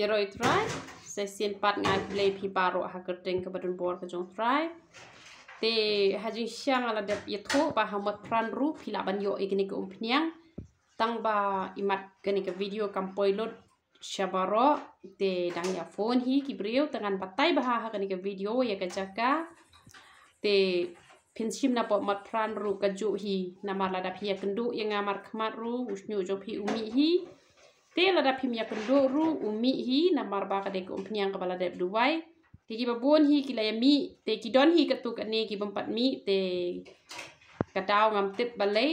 យរយត្រៃសេសៀនប៉ាត់ងាយភ្លេភីប៉ារោហកតេងកបដុនបួរកជុងត្រៃទេហាជីងឈៀងអលដេបយធូបាហមត់ប្រានរូភីឡាបានយោអ៊ីគនិកអ៊ុំភ្នៀងតាំងបាអ៊ីម៉ាត់គនិកវីដេអូកំពុយលត់ឆាបារោទេដងយ៉ាហ្វូនហ៊ីគីប្រៀវតងានបតៃបាហាគនិកវីដេអូយ៉ាកាចាកាទេភិនឈីមណបមត់ប្រានរូកជុហ៊ីណាមារឡាដាភីយ៉ាគិនឌូយ៉ាងាមាត់ខ្មាត់រូឧស្ញូជោភីអ៊ុមីហ៊ី tela da pimia ya kun do ru u mi hi na marba ka de ko um pnia ka bala de dubai ki ki babon hi ki la ya mi te ki don hi ka tu ka ne ki bam pat mi te ka taw ngam tip bale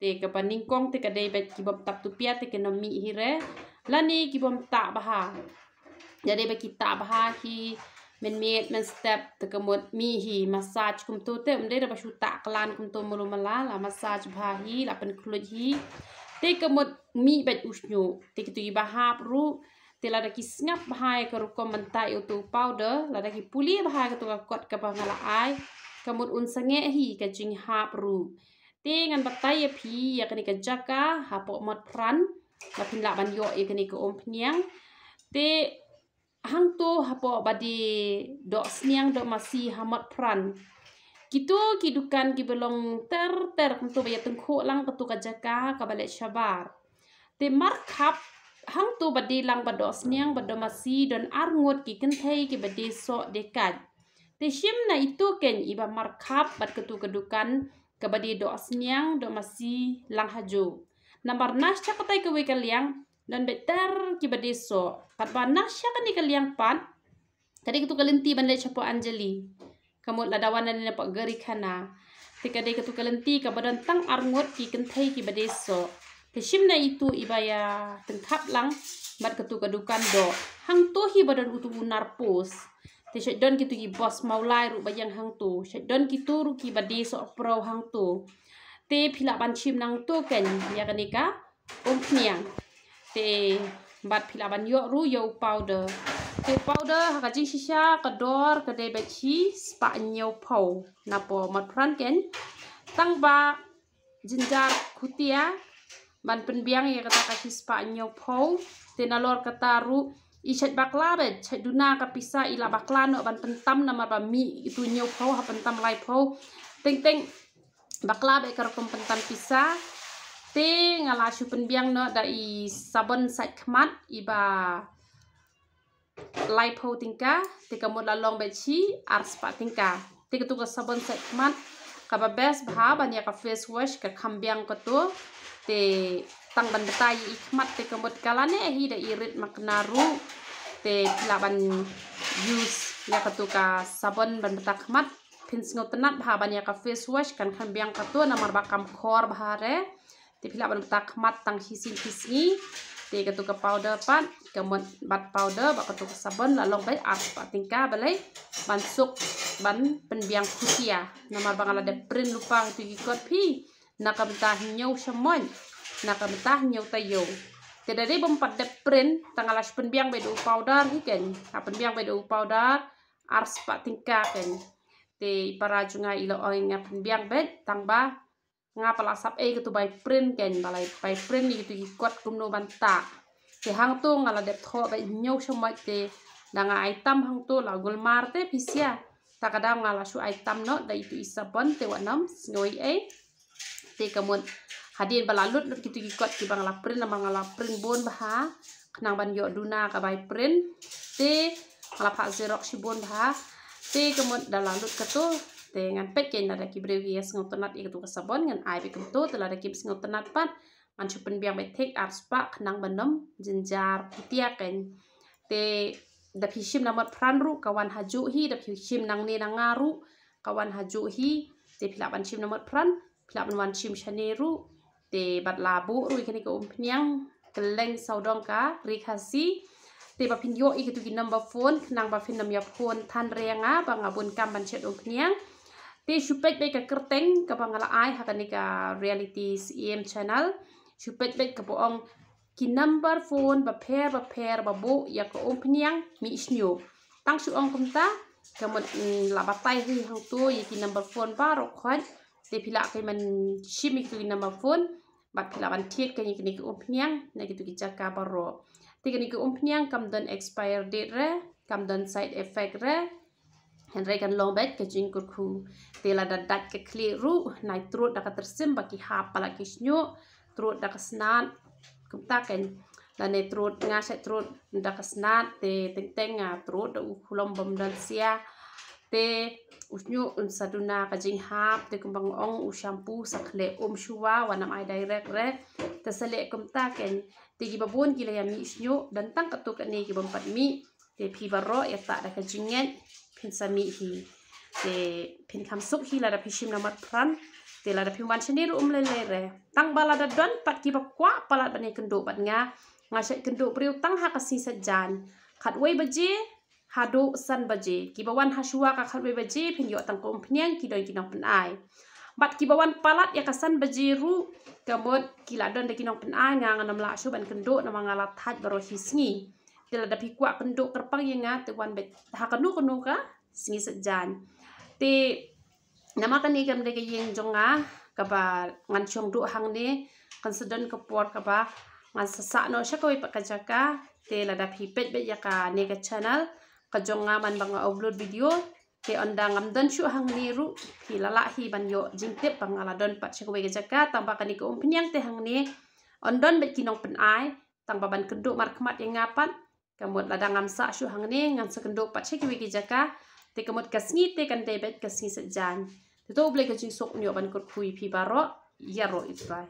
te ka paning kong te ka de bet ki bam tap tu pia te ke no mi hi re la ni ki bam ta ba ha ya de ba ki ta ba ha hi men me men step te ka mot mi hi massage kum tu te um de ba shu ta klan kum tu mulu mala la massage ba ha hi la pen khluj hi te kemot mi bet usnyu te kitu i bahap ru te lada ki singap bahai ke ruko mentai utu powder lada ki puli bahai ke tukar kot ke pangala ai kemot un sengek hi ke jing hap ru te ngan batai ya e pi ya kini ke jaka hapok mot pran ya la pin lak ban yok ya e kini ke om penyang te hang tu hapok badi dok senyang dok masih hamot pran kitu kidukan ki belong ter ter tu baya tengku lang ketu kajaka kabale shabar te markap hang tu badi lang bados niang badomasi don arngut ki kentai ki badi so dekat te shim na itu ken iba markap bad ketu kedukan kabadi dos niang do masi lang haju nambar nas cha katai ke wekal liang dan beter ki badi so kat ba nas cha kan ni kaliang pat tadi ketu kalenti ban le chapo anjali kamut ladawan na nina pagari kana. Tika day katu kelenti, ka badan tang arngot ki kentay ki badeso. Kasim na itu ibaya tengkap lang mat katu kadukan do. Hang tohi badan utu unar pos. Te syedon kitu ki bos maulai ruk bayang hang to. Syedon kitu ruk ki badeso pro hang to. Te pila pancim nang to ken ya kanika. Om niang. Te bat pila ban ru yau powder. Ku powder ha kajing sisa ke dor ke debe chi spa nyau pau napo mat pran ken tang ba jinjar kutia ya. ban pen biang ye kata kasi spa nyau pau tena lor kata ru i chat bakla be chat duna ka pisa ila bakla no ban pen tam na mar ba mi itu nyau pau ha pen tam lai pau teng teng bakla be ka rokom pen tam pisa Ting ala shu pen biang no da i sabon sat kemat iba lai phou ting ka te ka mot la long ba chi ar spa ting ka te ka tu ka sabon se man ka ba best bha ba ni ka face wash ka kham biang ka tu te tang ban ta yi khmat te ka mot ka la ne hi da i rit mak na ru te la ban use ya ka tu ka sabon ban ta khmat pin sing ot nat bha ba ni ka face wash kan kham biang ka tu na mar ba kam khor bha re te phila ban ta khmat tang hi sin hi tiga ketuk powder pat kemud bat powder bat ketuk sabun lalu bay ar pat tingka balai bansuk ban penbiang kutia ah. nama bangala de print lupa tu ikut pi nak kemta nyau semoy nak kemta nyau tayo tidak ada bempat de print tanggal as penbiang bay powder hi kan penbiang bay powder ar pat tingka kan Tiap para juga ilo oing yang penbiang bed tambah งาปลาซับเอกตัวใบปริ้นแก่นอะไรใบปริ้นนี่ตัวกดกุมโนบันตาเจ้าหางตัวงาเด็บทอใบเหนียวชมไว้เจ้าดังไอตั้มหางตัวเรากลมาร์เตพิเศษตากระดามงาเราช่วยไอตั้มเนาะได้ตัวอิสบอนเทวน้ำสโนย์เอตีกมุนหัดยืนปลาลุดลุดตัวกดกีบังลาปริ้นบังลาปริ้นบนบ้าขนางบันยอดูนากับใบปริ้นเจ้าลาพักเซร็อกชิบนบ้าเจ้ากมุนดาลาลุดกระตุ้ง te ngan pek ke nara ki brewi es ngot tenat ik tu kesabon ngan ai bikum tu tela rekim sing ngot tenat pan man chupen biang bai tek ar spa kenang benem jenjar putia ken te da pishim na mat pran ru kawan haju hi da pishim nang ne nang ngaru kawan haju hi te pila ban chim na mat pran pila ban wan chim chane ru te bat labu ru ikani ke umpnyang keleng saudong ka rikasi te ba pin yo ikitu ki number phone nang ba phin nam ya phone than reng a ba ngabun kam ban chet ong khniang te shupet bek ka kerteng ka pangala ai ha kanik ka realities em channel shupet bek ka boong ki number phone ba pair ba pair ba bo ya ka om phniang mi isnyo tang su ong kumta ka mon mm, la ba tai hi hang tu ye ki number phone ba ro khoj te phila ka man chi mi ki number phone ba phila ban thiet ka ni ki om phniang na ki tu ki chak ka ba ro te ki ni ki om phniang kam don expire date re kam don side effect re Henry kan long bed kencing kurku. Tela dadak ke keliru, naik terus dapat tersim bagi hapa lagi snyo, terus dapat senat. Kita kan, dan naik terus ngasai terus dapat senat. Te teng teng ngah terus dah ukulam bumbang ah, uhuh sia. Te usnyo uhuh unsaduna uhuh kencing hap, te kumpang ong usampu sakle om um shua wanam ay direct re. Tersele kita kan, tiga babun kila yang mi snyo dan tang ketuk ni kibam pat mi de pibarro ya e ta da ka jingen pin sa mi hi de pin kam sok hi la da pishim na mat pran de la da pin wan chenir um le le re tang bala da don pat ki ba kwa palat ba ne kendo bat nga nga sha kendo priu tang ha ka si sa jan khat wei ba ji ha do san ba ji ki ba wan ha shua ka khat wei ba ji pin yo tang kom phnyang ki doi ki nok pan ai bat ki ba wan palat ya ka san ba ji ru ka bot ki la don de ki nok pan ai nga nga nam la shu ban kendo na ma nga la thaj ba ro hi singi tila dapi kuat penduk kerpang yang ngat tuan bet tak ha, kenu kenu ka singi sejan ti nama kan ni kem dek yang jonga kaba ngan cung duk hang ni kan sedan kepuat kaba ngan sesak no syakawi pak kajaka ti lada pipet bet yaka ni ke channel ke jonga man bang upload video ti onda ngam dan syuk hang ni ru ti lalak hi ban yo jingtip bang ala don pak syakawi kajaka tanpa kan ni keumpen yang ti hang ni Ondon bet kinong penai, tang baban kenduk mar kemat yang ngapan, kamut ladang am sa shu hang ne ngan sa kendo pa cheki wiki jaka te kamut kasni te kan te bet kasni sa jan te to ble ka jing sok nyo ban kur kui pi baro ya ro itrai